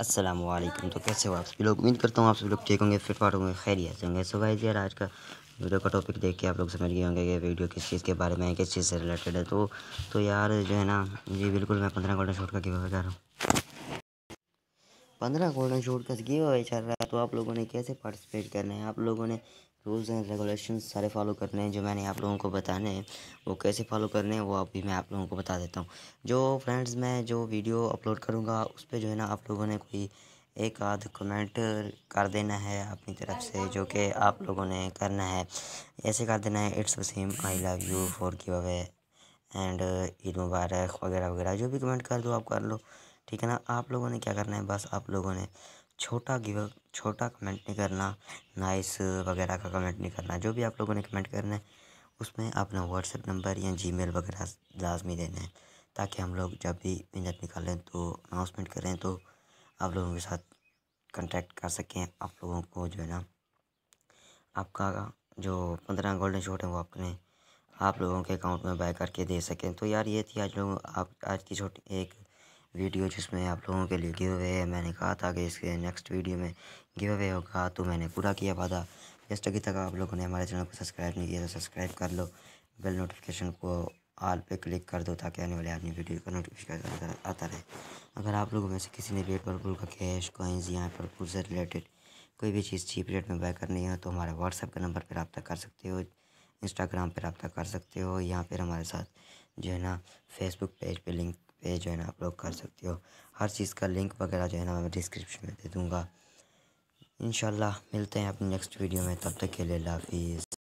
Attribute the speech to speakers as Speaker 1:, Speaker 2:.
Speaker 1: السلام علیکم تو کیسے ہو آپ سبھی لوگ امید کرتا ہوں آپ سبھی لوگ ٹھیک ہوں گے فٹ فاٹ ہوں گے خیریت ہوں گے سو گائز یار آج کا ویڈیو کا ٹاپک دیکھ کے آپ لوگ سمجھ گئے ہوں گے کہ ویڈیو کس چیز کے بارے میں کس چیز سے ریلیٹڈ ہے تو تو یار جو ہے نا جی بالکل میں پندرہ گولڈن شوٹ کا گیو کر رہا ہوں پندرہ گولڈن شوٹ کا گیو چل رہا ہے تو آپ لوگوں نے کیسے پارٹیسپیٹ کرنا ہے آپ لوگوں نے رولز اینڈ ریگولیشن سارے فالو کرنے ہیں جو میں نے آپ لوگوں کو بتانے ہیں وہ کیسے فالو کرنے ہیں وہ ابھی میں آپ لوگوں کو بتا دیتا ہوں جو فرینڈز میں جو ویڈیو اپلوڈ کروں گا اس پہ جو ہے نا آپ لوگوں نے کوئی ایک آدھ کمنٹ کر دینا ہے اپنی طرف سے جو کہ آپ لوگوں نے کرنا ہے ایسے کر دینا ہے it's Waseem I love you forever and Eid مبارک وغیرہ وغیرہ جو بھی کمنٹ کر دو آپ کر لو ٹھیک ہے نا آپ لوگوں نے کیا کرنا ہے بس آپ لوگوں نے چھوٹا گیو چھوٹا کمنٹ نہیں کرنا نائس وغیرہ کا کمنٹ نہیں کرنا جو بھی آپ لوگوں نے کمنٹ کرنا ہے اس میں اپنا واٹس اپ نمبر یا جی میل وغیرہ لازمی دینا ہے تاکہ ہم لوگ جب بھی منٹ نکالیں تو اناؤنسمنٹ کریں تو آپ لوگوں کے ساتھ کنٹیکٹ کر سکیں آپ لوگوں کو جو ہے نا آپ کا جو پندرہ گولڈن شوٹ ہیں وہ اپنے آپ لوگوں کے اکاؤنٹ میں بائی کر کے دے سکیں تو یار یہ تھی آج لوگ آپ آج کی چھوٹی ایک ویڈیو جس میں آپ لوگوں کے لیے گیو اوے ہے میں نے کہا تھا کہ اس کے نیکسٹ ویڈیو میں گیو اوے ہوگا تو میں نے پورا کیا آدھا جیسا کہ تک آپ لوگوں نے ہمارے چینل کو سبسکرائب نہیں کیا تو سبسکرائب کر لو بیل نوٹیفیکیشن کو آل پہ کلک کر دو تاکہ آنے والے آدمی ویڈیو کا نوٹفکیشن آتا رہے اگر آپ لوگوں میں سے کسی نے ریٹ بالکل کا کیش کوئنز یا پرپول سے ریلیٹڈ کوئی بھی چیز چیپ ریٹ میں بائی کرنی ہے تو ہمارے واٹس ایپ کے نمبر پہ رابطہ کر سکتے ہو انسٹاگرام پہ رابطہ کر سکتے ہو یا پھر ہمارے ساتھ جو ہے نا فیس بک پیج پہ لنک پہ جو ہے نا آپ لوگ کر سکتے ہو ہر چیز کا لنک وغیرہ جو ہے نا میں ڈسکرپشن میں دے دوں گا انشاءاللہ ملتے ہیں اپنی نیکسٹ ویڈیو میں تب تک کے لیے اللہ حافظ